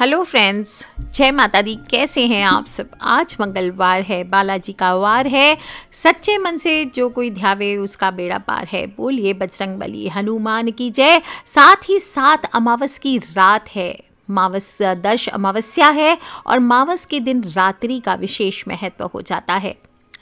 hello friends जय माता दी कैसे हैं आप सब आज मंगलवार है बालाजी का वार है सच्चे मन से जो कोई ध्यावे उसका बेड़ा पार है बोलिए बजरंग बली हनुमान की जय साथ ही साथ अमावस की रात है मावस दर्श अमावस्या है और मावस के दिन रात्रि का विशेष महत्व हो जाता है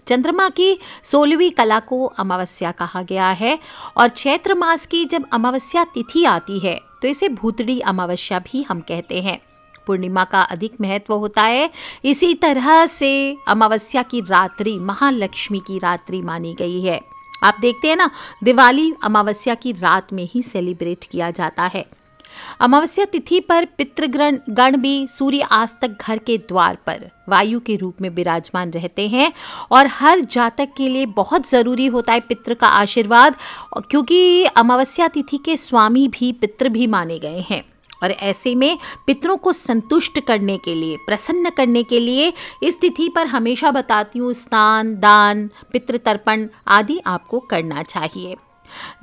चंद्रमा की सोलहवीं कला को अमावस्या कहा गया है और चैत्र मास की जब अमावस्या तिथि आती है तो इसे भूतड़ी अमावस्या भी हम कहते हैं पूर्णिमा का अधिक महत्व होता है इसी तरह से अमावस्या की रात्रि महालक्ष्मी की रात्रि मानी गई है आप देखते हैं ना दिवाली अमावस्या की रात में ही सेलिब्रेट किया जाता है अमावस्या तिथि पर पितृगण गण भी सूर्य आज तक घर के द्वार पर वायु के रूप में विराजमान रहते हैं और हर जातक के लिए बहुत ज़रूरी होता है पितृ का आशीर्वाद क्योंकि अमावस्या तिथि के स्वामी भी पितृ भी माने गए हैं और ऐसे में पितरों को संतुष्ट करने के लिए प्रसन्न करने के लिए इस तिथि पर हमेशा बताती हूँ स्नान दान पितृतर्पण आदि आपको करना चाहिए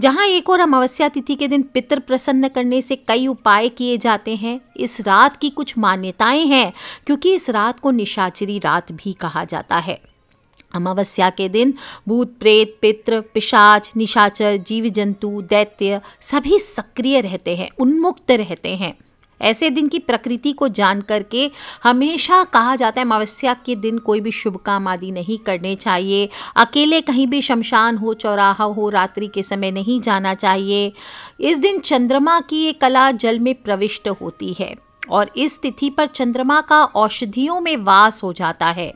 जहाँ एक और अमावस्या तिथि के दिन पितर प्रसन्न करने से कई उपाय किए जाते हैं इस रात की कुछ मान्यताएं हैं क्योंकि इस रात को निशाचरी रात भी कहा जाता है अमावस्या के दिन भूत प्रेत पित्र पिशाच निशाचर जीव जंतु दैत्य सभी सक्रिय रहते हैं उन्मुक्त रहते हैं ऐसे दिन की प्रकृति को जान करके हमेशा कहा जाता है अमावस्या के दिन कोई भी शुभ काम आदि नहीं करने चाहिए अकेले कहीं भी शमशान हो चौराहा हो रात्रि के समय नहीं जाना चाहिए इस दिन चंद्रमा की ये कला जल में प्रविष्ट होती है और इस तिथि पर चंद्रमा का औषधियों में वास हो जाता है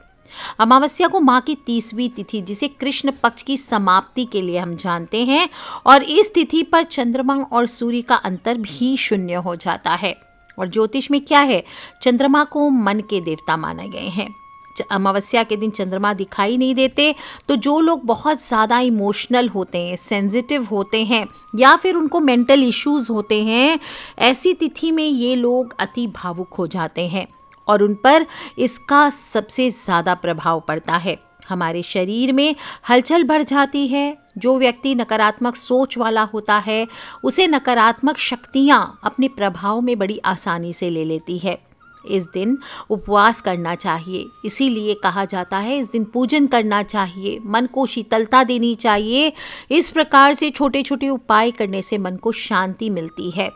अमावस्या को माँ की तीसवीं तिथि जिसे कृष्ण पक्ष की समाप्ति के लिए हम जानते हैं और इस तिथि पर चंद्रमा और सूर्य का अंतर भी शून्य हो जाता है और ज्योतिष में क्या है चंद्रमा को मन के देवता माने गए हैं अमावस्या के दिन चंद्रमा दिखाई नहीं देते तो जो लोग बहुत ज़्यादा इमोशनल होते हैं सेंसिटिव होते हैं या फिर उनको मेंटल इश्यूज होते हैं ऐसी तिथि में ये लोग अति भावुक हो जाते हैं और उन पर इसका सबसे ज़्यादा प्रभाव पड़ता है हमारे शरीर में हलचल बढ़ जाती है जो व्यक्ति नकारात्मक सोच वाला होता है उसे नकारात्मक शक्तियाँ अपने प्रभाव में बड़ी आसानी से ले लेती है इस दिन उपवास करना चाहिए इसीलिए कहा जाता है इस दिन पूजन करना चाहिए मन को शीतलता देनी चाहिए इस प्रकार से छोटे छोटे उपाय करने से मन को शांति मिलती है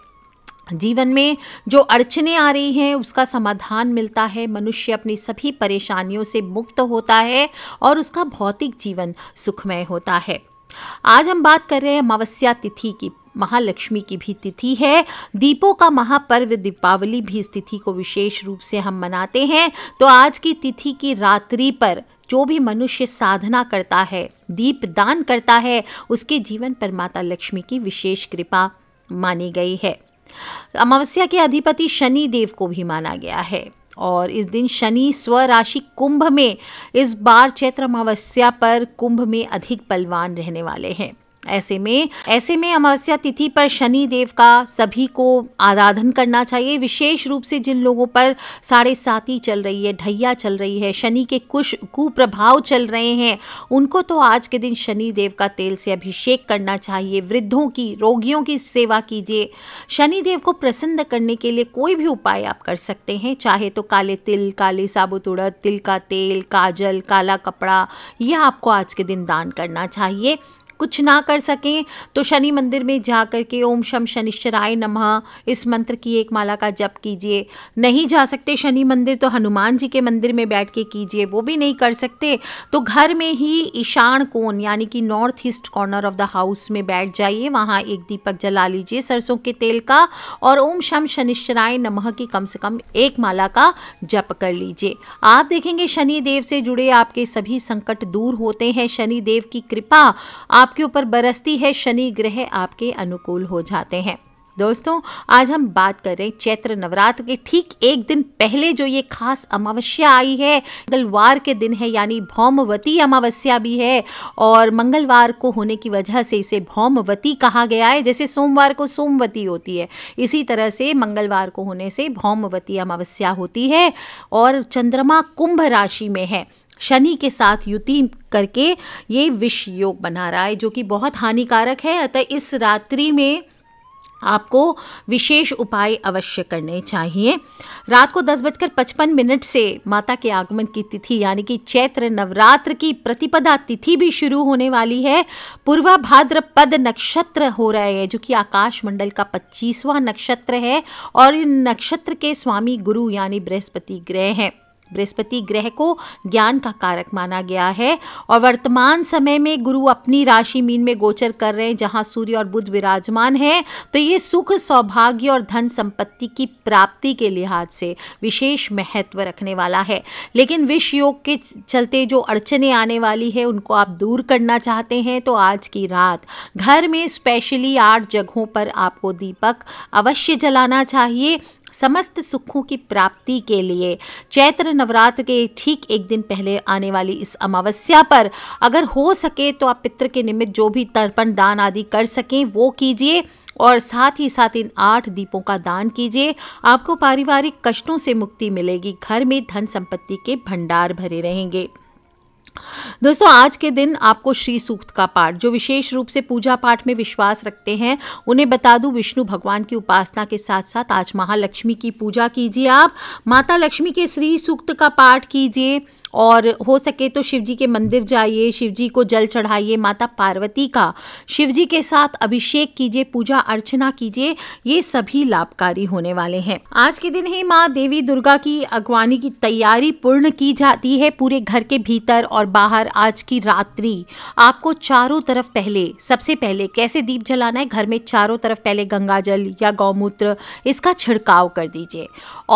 जीवन में जो अड़चने आ रही हैं उसका समाधान मिलता है मनुष्य अपनी सभी परेशानियों से मुक्त होता है और उसका भौतिक जीवन सुखमय होता है आज हम बात कर रहे हैं अमावस्या तिथि की महालक्ष्मी की भी तिथि है दीपों का महापर्व दीपावली भी इस तिथि को विशेष रूप से हम मनाते हैं तो आज की तिथि की रात्रि पर जो भी मनुष्य साधना करता है दीप दान करता है उसके जीवन पर माता लक्ष्मी की विशेष कृपा मानी गई है अमावस्या के अधिपति शनि देव को भी माना गया है और इस दिन शनि स्व राशि कुंभ में इस बार चैत्र अमावस्या पर कुंभ में अधिक बलवान रहने वाले हैं ऐसे में ऐसे में अमावस्या तिथि पर शनि देव का सभी को आराधन करना चाहिए विशेष रूप से जिन लोगों पर साढ़े साती चल रही है ढैया चल रही है शनि के कुश कुप्रभाव चल रहे हैं उनको तो आज के दिन शनि देव का तेल से अभिषेक करना चाहिए वृद्धों की रोगियों की सेवा कीजिए शनि देव को प्रसन्न करने के लिए कोई भी उपाय आप कर सकते हैं चाहे तो काले तिल काले साबुत उड़द तिल का तेल काजल काला कपड़ा यह आपको आज के दिन दान करना चाहिए कुछ ना कर सकें तो शनि मंदिर में जा कर के ओम शम शनिश्चराय नमः इस मंत्र की एक माला का जप कीजिए नहीं जा सकते शनि मंदिर तो हनुमान जी के मंदिर में बैठ के कीजिए वो भी नहीं कर सकते तो घर में ही ईशान कोण यानी कि north east corner of the house में बैठ जाइए वहाँ एक दीपक जला लीजिए सरसों के तेल का और ओम शम शनिश्चराय नमः की कम से कम एक माला का जप कर लीजिए आप देखेंगे शनि देव से जुड़े आपके सभी संकट दूर होते हैं शनि देव की कृपा आप आपके ऊपर बरसती है शनि ग्रह आपके अनुकूल हो जाते हैं दोस्तों आज हम बात कर रहे हैं चैत्र नवरात्र के ठीक एक दिन पहले जो ये खास अमावस्या आई है मंगलवार के दिन है यानी भौमवती अमावस्या भी है और मंगलवार को होने की वजह से इसे भौमवती कहा गया है जैसे सोमवार को सोमवती होती है इसी तरह से मंगलवार को होने से भौमवती अमावस्या होती है और चंद्रमा कुंभ राशि में है शनि के साथ युति करके ये विष योग बना रहा है जो कि बहुत हानिकारक है अतः इस रात्रि में आपको विशेष उपाय अवश्य करने चाहिए रात को दस बजकर पचपन मिनट से माता के आगमन की तिथि यानी कि चैत्र नवरात्र की प्रतिपदा तिथि भी शुरू होने वाली है पूर्वा भाद्रपद पद नक्षत्र हो रहे हैं जो कि आकाश मंडल का पच्चीसवां नक्षत्र है और इन नक्षत्र के स्वामी गुरु यानी बृहस्पति ग्रह हैं बृहस्पति ग्रह को ज्ञान का कारक माना गया है और वर्तमान समय में गुरु अपनी राशि मीन में गोचर कर रहे हैं जहां सूर्य और बुध विराजमान हैं तो ये सुख सौभाग्य और धन संपत्ति की प्राप्ति के लिहाज से विशेष महत्व रखने वाला है लेकिन विश्व योग के चलते जो अड़चने आने वाली है उनको आप दूर करना चाहते हैं तो आज की रात घर में स्पेशली आठ जगहों पर आपको दीपक अवश्य जलाना चाहिए समस्त सुखों की प्राप्ति के लिए चैत्र नवरात्र के ठीक एक दिन पहले आने वाली इस अमावस्या पर अगर हो सके तो आप पितृ के निमित्त जो भी तर्पण दान आदि कर सकें वो कीजिए और साथ ही साथ इन आठ दीपों का दान कीजिए आपको पारिवारिक कष्टों से मुक्ति मिलेगी घर में धन संपत्ति के भंडार भरे रहेंगे दोस्तों आज के दिन आपको श्री सूक्त का पाठ जो विशेष रूप से पूजा पाठ में विश्वास रखते हैं उन्हें बता दूं विष्णु भगवान की उपासना के साथ साथ आज महालक्ष्मी की पूजा कीजिए आप माता लक्ष्मी के श्री सूक्त का पाठ कीजिए और हो सके तो शिव जी के मंदिर जाइए शिव जी को जल चढ़ाइए माता पार्वती का शिव जी के साथ अभिषेक कीजिए पूजा अर्चना कीजिए ये सभी लाभकारी होने वाले हैं आज के दिन ही माँ देवी दुर्गा की अगवानी की तैयारी पूर्ण की जाती है पूरे घर के भीतर और बाहर आज की रात्रि आपको चारों तरफ पहले सबसे पहले कैसे दीप जलाना है घर में चारों तरफ पहले गंगा जल या गौमूत्र इसका छिड़काव कर दीजिए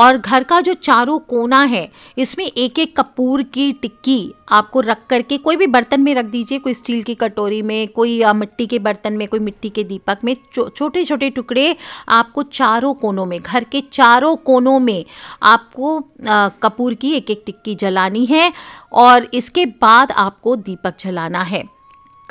और घर का जो चारों कोना है इसमें एक एक कपूर की टिक्की आपको रख करके कोई भी बर्तन में रख दीजिए कोई स्टील की कटोरी में कोई मिट्टी के बर्तन में कोई मिट्टी के दीपक में छोटे छोटे टुकड़े आपको चारों कोनों में घर के चारों कोनों में आपको आ, कपूर की एक एक टिक्की जलानी है और इसके बाद आपको दीपक जलाना है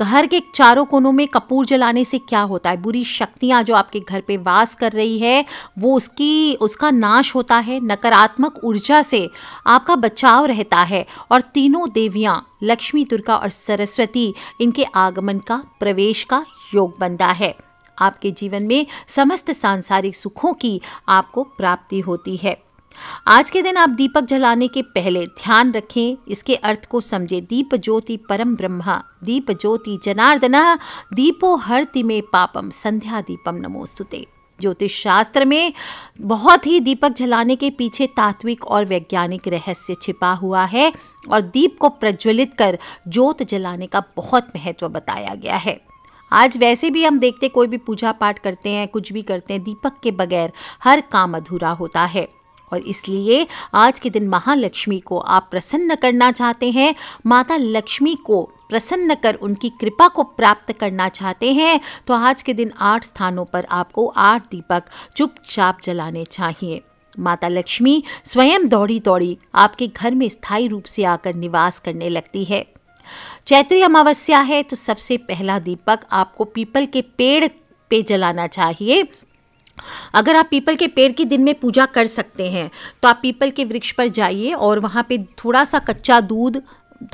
घर के चारों कोनों में कपूर जलाने से क्या होता है बुरी शक्तियाँ जो आपके घर पे वास कर रही है वो उसकी उसका नाश होता है नकारात्मक ऊर्जा से आपका बचाव रहता है और तीनों देवियाँ लक्ष्मी दुर्गा और सरस्वती इनके आगमन का प्रवेश का योग बनता है आपके जीवन में समस्त सांसारिक सुखों की आपको प्राप्ति होती है आज के दिन आप दीपक जलाने के पहले ध्यान रखें इसके अर्थ को समझे दीप ज्योति परम ब्रह्मा दीप ज्योति जनार्दना दीपो हरति में पापम संध्या दीपम नमोस्तुते ज्योतिष शास्त्र में बहुत ही दीपक जलाने के पीछे तात्विक और वैज्ञानिक रहस्य छिपा हुआ है और दीप को प्रज्वलित कर ज्योत जलाने का बहुत महत्व बताया गया है आज वैसे भी हम देखते कोई भी पूजा पाठ करते हैं कुछ भी करते हैं दीपक के बगैर हर काम अधूरा होता है और इसलिए आज के दिन महालक्ष्मी को आप प्रसन्न करना चाहते हैं माता लक्ष्मी को प्रसन्न कर उनकी कृपा को प्राप्त करना चाहते हैं तो आज के दिन आठ स्थानों पर आपको आठ दीपक चुपचाप जलाने चाहिए माता लक्ष्मी स्वयं दौड़ी दौड़ी आपके घर में स्थायी रूप से आकर निवास करने लगती है चैत्री अमावस्या है तो सबसे पहला दीपक आपको पीपल के पेड़ पे जलाना चाहिए अगर आप पीपल के पेड़ की दिन में पूजा कर सकते हैं तो आप पीपल के वृक्ष पर जाइए और वहाँ पे थोड़ा सा कच्चा दूध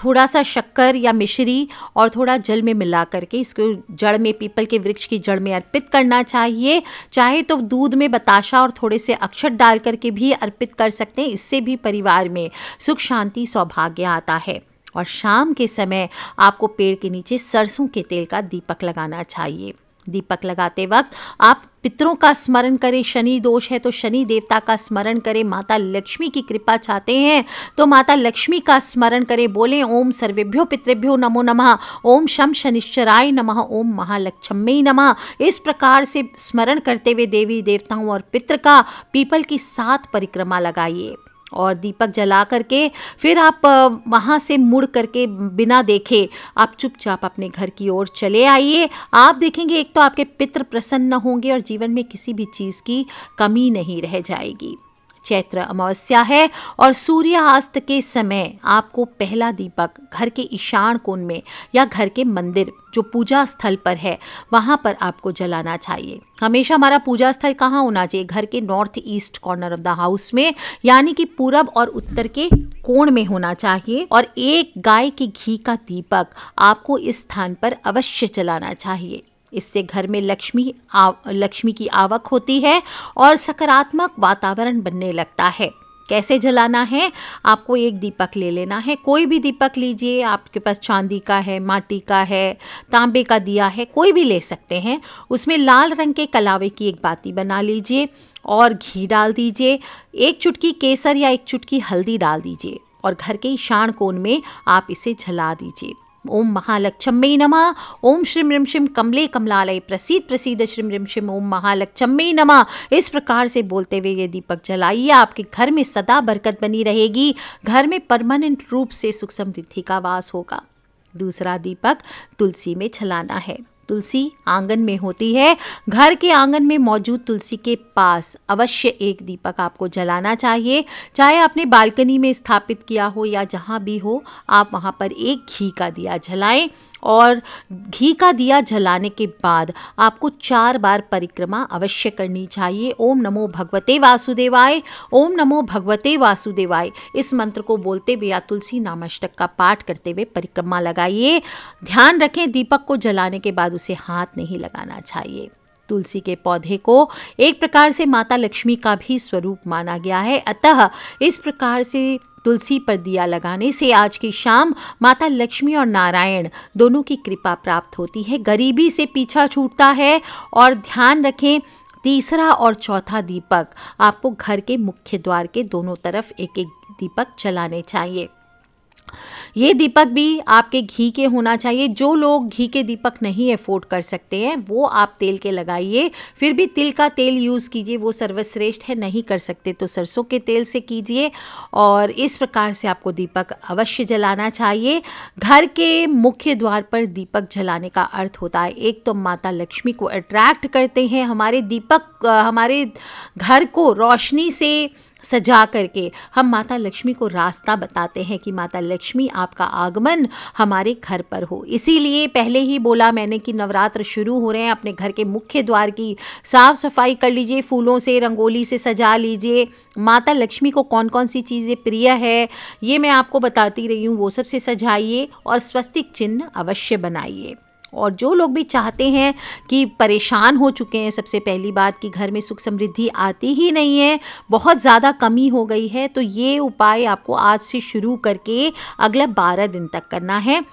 थोड़ा सा शक्कर या मिश्री और थोड़ा जल में मिला करके इसको जड़ में पीपल के वृक्ष की जड़ में अर्पित करना चाहिए चाहे तो दूध में बताशा और थोड़े से अक्षत डाल करके भी अर्पित कर सकते हैं इससे भी परिवार में सुख शांति सौभाग्य आता है और शाम के समय आपको पेड़ के नीचे सरसों के तेल का दीपक लगाना चाहिए दीपक लगाते वक्त आप पितरों का स्मरण करें शनि दोष है तो शनि देवता का स्मरण करें माता लक्ष्मी की कृपा चाहते हैं तो माता लक्ष्मी का स्मरण करें बोले ओम सर्वेभ्यो पितृभ्यो नमो नमः ओम शम शनिश्चराय नमः ओम महालक्ष्मी नमः इस प्रकार से स्मरण करते हुए देवी देवताओं और पितृ का पीपल की सात परिक्रमा लगाइए और दीपक जला करके फिर आप वहाँ से मुड़ करके बिना देखे आप चुपचाप अपने घर की ओर चले आइए आप देखेंगे एक तो आपके पितृ प्रसन्न होंगे और जीवन में किसी भी चीज़ की कमी नहीं रह जाएगी चैत्र अमावस्या है और सूर्यास्त के समय आपको पहला दीपक घर के ईशान कोण में या घर के मंदिर जो पूजा स्थल पर है वहाँ पर आपको जलाना चाहिए हमेशा हमारा पूजा स्थल कहाँ होना चाहिए घर के north east corner of the house में यानी कि पूरब और उत्तर के कोण में होना चाहिए और एक गाय के घी का दीपक आपको इस स्थान पर अवश्य जलाना चाहिए इससे घर में लक्ष्मी आव, लक्ष्मी की आवक होती है और सकारात्मक वातावरण बनने लगता है कैसे जलाना है आपको एक दीपक ले लेना है कोई भी दीपक लीजिए आपके पास चांदी का है माटी का है तांबे का दिया है कोई भी ले सकते हैं उसमें लाल रंग के कलावे की एक बाती बना लीजिए और घी डाल दीजिए एक चुटकी केसर या एक चुटकी हल्दी डाल दीजिए और घर के ईशान कोण में आप इसे जला दीजिए ओम महालक्ष्म्यै नम ओम श्रीम रिम शिम कमले कमलालय प्रसिद्ध प्रसिद्ध श्रीम रिम श्रीम ओम महालक्ष्म्यै नम इस प्रकार से बोलते हुए ये दीपक जलाइए आपके घर में सदा बरकत बनी रहेगी घर में परमानेंट रूप से सुख समृद्धि का वास होगा दूसरा दीपक तुलसी में छलाना है तुलसी आंगन में होती है घर के आंगन में मौजूद तुलसी के पास अवश्य एक दीपक आपको जलाना चाहिए चाहे आपने बालकनी में स्थापित किया हो या जहाँ भी हो आप वहाँ पर एक घी का दिया जलाएं और घी का दिया जलाने के बाद आपको चार बार परिक्रमा अवश्य करनी चाहिए ओम नमो भगवते वासुदेवाय ओम नमो भगवते वासुदेवाय इस मंत्र को बोलते हुए या तुलसी नामाष्टक का पाठ करते हुए परिक्रमा लगाइए ध्यान रखें दीपक को जलाने के बाद बाद उसे हाथ नहीं लगाना चाहिए तुलसी के पौधे को एक प्रकार से माता लक्ष्मी का भी स्वरूप माना गया है अतः इस प्रकार से तुलसी पर दिया लगाने से आज की शाम माता लक्ष्मी और नारायण दोनों की कृपा प्राप्त होती है गरीबी से पीछा छूटता है और ध्यान रखें तीसरा और चौथा दीपक आपको घर के मुख्य द्वार के दोनों तरफ एक एक दीपक चलाने चाहिए ये दीपक भी आपके घी के होना चाहिए जो लोग घी के दीपक नहीं अफोर्ड कर सकते हैं वो आप तेल के लगाइए फिर भी तिल का तेल यूज़ कीजिए वो सर्वश्रेष्ठ है नहीं कर सकते तो सरसों के तेल से कीजिए और इस प्रकार से आपको दीपक अवश्य जलाना चाहिए घर के मुख्य द्वार पर दीपक जलाने का अर्थ होता है एक तो माता लक्ष्मी को अट्रैक्ट करते हैं हमारे दीपक हमारे घर को रोशनी से सजा करके हम माता लक्ष्मी को रास्ता बताते हैं कि माता लक्ष्मी आपका आगमन हमारे घर पर हो इसीलिए पहले ही बोला मैंने कि नवरात्र शुरू हो रहे हैं अपने घर के मुख्य द्वार की साफ़ सफाई कर लीजिए फूलों से रंगोली से सजा लीजिए माता लक्ष्मी को कौन कौन सी चीज़ें प्रिय है ये मैं आपको बताती रही हूँ वो सबसे सजाइए और स्वस्तिक चिन्ह अवश्य बनाइए और जो लोग भी चाहते हैं कि परेशान हो चुके हैं सबसे पहली बात कि घर में सुख समृद्धि आती ही नहीं है बहुत ज़्यादा कमी हो गई है तो ये उपाय आपको आज से शुरू करके अगला बारह दिन तक करना है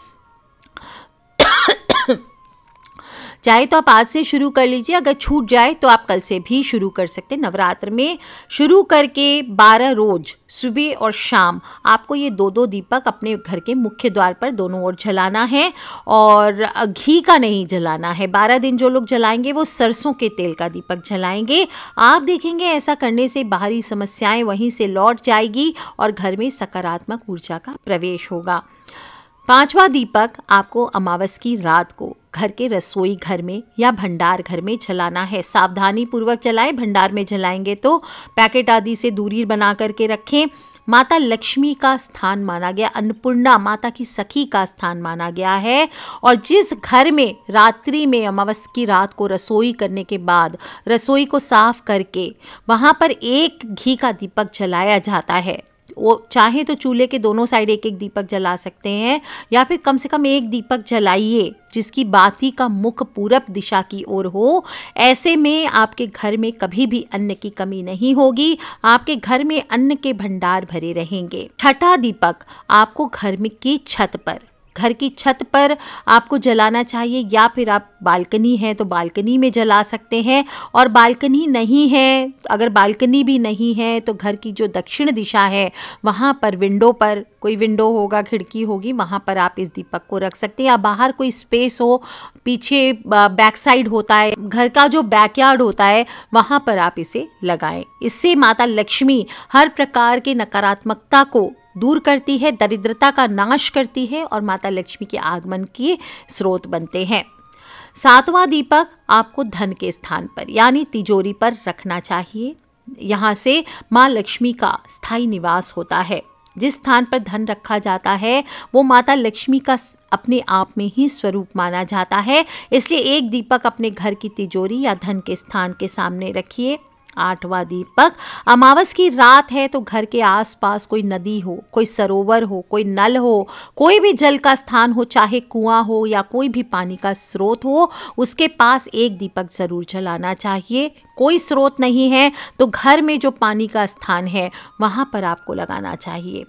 चाहे तो आप आज से शुरू कर लीजिए अगर छूट जाए तो आप कल से भी शुरू कर सकते हैं नवरात्र में शुरू करके बारह रोज सुबह और शाम आपको ये दो दो दीपक अपने घर के मुख्य द्वार पर दोनों ओर जलाना है और घी का नहीं जलाना है बारह दिन जो लोग जलाएंगे वो सरसों के तेल का दीपक जलाएंगे आप देखेंगे ऐसा करने से बाहरी समस्याएं वहीं से लौट जाएगी और घर में सकारात्मक ऊर्जा का प्रवेश होगा पांचवा दीपक आपको अमावस की रात को घर के रसोई घर में या भंडार घर में जलाना है सावधानी पूर्वक जलाएं भंडार में जलाएंगे तो पैकेट आदि से दूरी बना करके रखें माता लक्ष्मी का स्थान माना गया अन्नपूर्णा माता की सखी का स्थान माना गया है और जिस घर में रात्रि में अमावस की रात को रसोई करने के बाद रसोई को साफ करके वहाँ पर एक घी का दीपक जलाया जाता है वो चाहे तो चूल्हे के दोनों साइड एक एक दीपक जला सकते हैं या फिर कम से कम एक दीपक जलाइए जिसकी बाती का मुख पूरब दिशा की ओर हो ऐसे में आपके घर में कभी भी अन्न की कमी नहीं होगी आपके घर में अन्न के भंडार भरे रहेंगे छठा दीपक आपको घर में की छत पर घर की छत पर आपको जलाना चाहिए या फिर आप बालकनी है तो बालकनी में जला सकते हैं और बालकनी नहीं है अगर बालकनी भी नहीं है तो घर की जो दक्षिण दिशा है वहाँ पर विंडो पर कोई विंडो होगा खिड़की होगी वहाँ पर आप इस दीपक को रख सकते हैं या बाहर कोई स्पेस हो पीछे बैक साइड होता है घर का जो बैकयार्ड होता है वहाँ पर आप इसे लगाएं इससे माता लक्ष्मी हर प्रकार के नकारात्मकता को दूर करती है दरिद्रता का नाश करती है और माता लक्ष्मी के आगमन के स्रोत बनते हैं सातवां दीपक आपको धन के स्थान पर यानी तिजोरी पर रखना चाहिए यहाँ से माँ लक्ष्मी का स्थायी निवास होता है जिस स्थान पर धन रखा जाता है वो माता लक्ष्मी का अपने आप में ही स्वरूप माना जाता है इसलिए एक दीपक अपने घर की तिजोरी या धन के स्थान के सामने रखिए आठवां दीपक अमावस की रात है तो घर के आसपास कोई नदी हो कोई सरोवर हो कोई नल हो कोई भी जल का स्थान हो चाहे कुआं हो या कोई भी पानी का स्रोत हो उसके पास एक दीपक ज़रूर जलाना चाहिए कोई स्रोत नहीं है तो घर में जो पानी का स्थान है वहाँ पर आपको लगाना चाहिए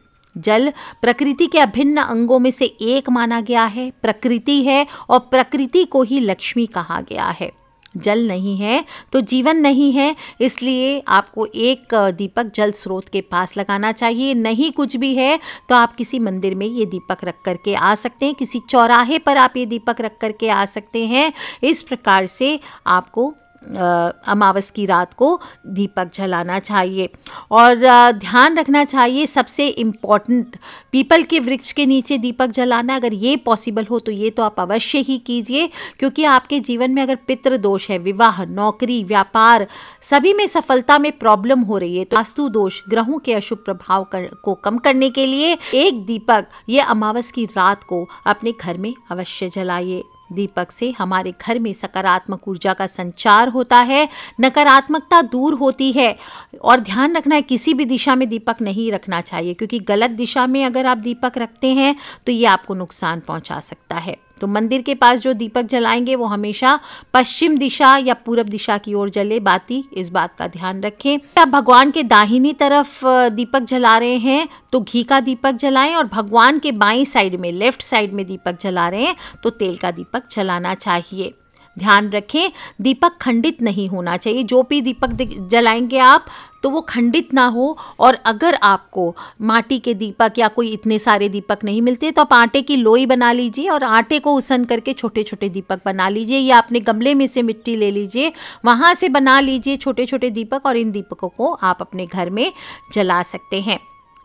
जल प्रकृति के अभिन्न अंगों में से एक माना गया है प्रकृति है और प्रकृति को ही लक्ष्मी कहा गया है जल नहीं है तो जीवन नहीं है इसलिए आपको एक दीपक जल स्रोत के पास लगाना चाहिए नहीं कुछ भी है तो आप किसी मंदिर में ये दीपक रख कर के आ सकते हैं किसी चौराहे पर आप ये दीपक रख कर के आ सकते हैं इस प्रकार से आपको अमावस की रात को दीपक जलाना चाहिए और ध्यान रखना चाहिए सबसे इम्पॉर्टेंट पीपल के वृक्ष के नीचे दीपक जलाना अगर ये पॉसिबल हो तो ये तो आप अवश्य ही कीजिए क्योंकि आपके जीवन में अगर पितृ दोष है विवाह नौकरी व्यापार सभी में सफलता में प्रॉब्लम हो रही है तो वास्तु दोष ग्रहों के अशुभ प्रभाव कर, को कम करने के लिए एक दीपक ये अमावस की रात को अपने घर में अवश्य जलाइए दीपक से हमारे घर में सकारात्मक ऊर्जा का संचार होता है नकारात्मकता दूर होती है और ध्यान रखना है किसी भी दिशा में दीपक नहीं रखना चाहिए क्योंकि गलत दिशा में अगर आप दीपक रखते हैं तो ये आपको नुकसान पहुंचा सकता है तो मंदिर के पास जो दीपक जलाएंगे वो हमेशा पश्चिम दिशा या पूर्व दिशा की ओर जले बाती इस बात का ध्यान रखें आप भगवान के दाहिनी तरफ दीपक जला रहे हैं तो घी का दीपक जलाएं और भगवान के बाई साइड में लेफ्ट साइड में दीपक जला रहे हैं तो तेल का दीपक जलाना चाहिए ध्यान रखें दीपक खंडित नहीं होना चाहिए जो भी दीपक जलाएंगे आप तो वो खंडित ना हो और अगर आपको माटी के दीपक या कोई इतने सारे दीपक नहीं मिलते तो आप आटे की लोई बना लीजिए और आटे को उसन करके छोटे छोटे दीपक बना लीजिए या अपने गमले में से मिट्टी ले लीजिए वहाँ से बना लीजिए छोटे छोटे दीपक और इन दीपकों को आप अपने घर में जला सकते हैं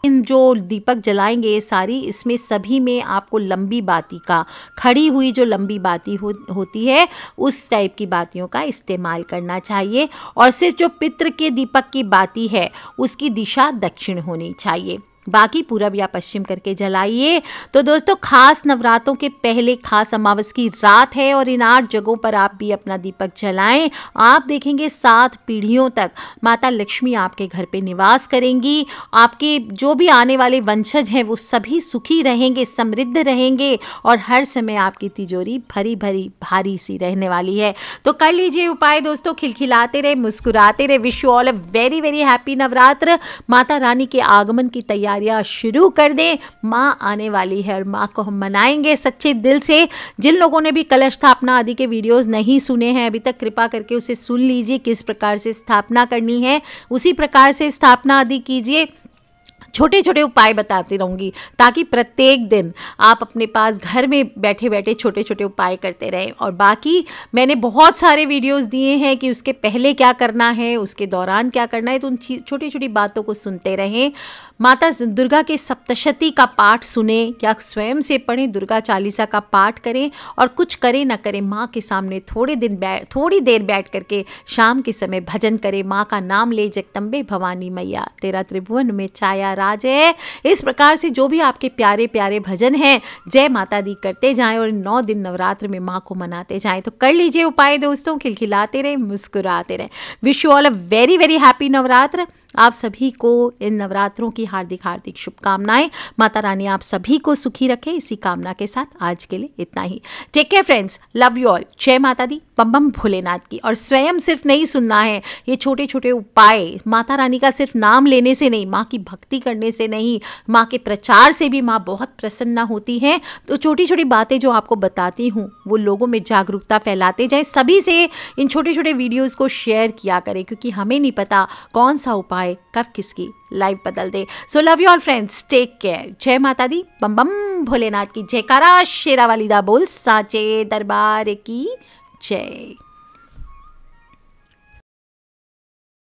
इन जो दीपक जलाएंगे सारी इसमें सभी में आपको लंबी बाती का खड़ी हुई जो लंबी बाती हो, होती है उस टाइप की बातियों का इस्तेमाल करना चाहिए और सिर्फ जो पित्र के दीपक की बाती है उसकी दिशा दक्षिण होनी चाहिए बाकी पूरब या पश्चिम करके जलाइए तो दोस्तों खास नवरात्रों के पहले खास अमावस की रात है और इन आठ जगहों पर आप भी अपना दीपक जलाएं आप देखेंगे सात पीढ़ियों तक माता लक्ष्मी आपके घर पे निवास करेंगी आपके जो भी आने वाले वंशज हैं वो सभी सुखी रहेंगे समृद्ध रहेंगे और हर समय आपकी तिजोरी भरी भरी भारी सी रहने वाली है तो कर लीजिए उपाय दोस्तों खिलखिलाते रहे मुस्कुराते रहे wish you all a very very happy Navratra Mata Rani के आगमन की तैयारी तैयारियां शुरू कर दें माँ आने वाली है और माँ को हम मनाएंगे सच्चे दिल से जिन लोगों ने भी कलश स्थापना आदि के वीडियोस नहीं सुने हैं अभी तक कृपा करके उसे सुन लीजिए किस प्रकार से स्थापना करनी है उसी प्रकार से स्थापना आदि कीजिए छोटे छोटे उपाय बताती रहूंगी ताकि प्रत्येक दिन आप अपने पास घर में बैठे बैठे छोटे छोटे उपाय करते रहें और बाकी मैंने बहुत सारे वीडियोस दिए हैं कि उसके पहले क्या करना है उसके दौरान क्या करना है तो उन छोटी छोटी बातों को सुनते रहें माता दुर्गा के सप्तशती का पाठ सुने या स्वयं से पढ़ें दुर्गा चालीसा का पाठ करें और कुछ करें ना करें माँ के सामने थोड़े दिन बैठ थोड़ी देर बैठ करके शाम के समय भजन करें माँ का नाम ले जगदम्बे भवानी मैया तेरा त्रिभुवन में छाया महाराज है इस प्रकार से जो भी आपके प्यारे प्यारे भजन हैं जय माता दी करते जाएं और नौ दिन नवरात्र में माँ को मनाते जाएं तो कर लीजिए उपाय दोस्तों खिलखिलाते रहें मुस्कुराते रहें wish you all a very very happy Navratra आप सभी को इन नवरात्रों की हार्दिक हार्दिक शुभकामनाएं माता रानी आप सभी को सुखी रखे इसी कामना के साथ आज के लिए इतना ही take care friends love you all जय माता दी बम बम भोलेनाथ की और स्वयं सिर्फ नहीं सुनना है ये छोटे छोटे उपाय माता रानी का सिर्फ नाम लेने से नहीं माँ की भक्ति करने से नहीं माँ के प्रचार से भी माँ बहुत प्रसन्न होती है तो छोटी छोटी बातें जो आपको बताती हूँ वो लोगों में जागरूकता फैलाते जाए सभी से इन छोटे छोटे वीडियोज़ को शेयर किया करें क्योंकि हमें नहीं पता कौन सा उपाय आए कब किसकी लाइफ बदल दे so love you all friends take care जय माता दी बम बम भोलेनाथ की जयकारा शेरा वाली दा बोल साचे दरबार की जय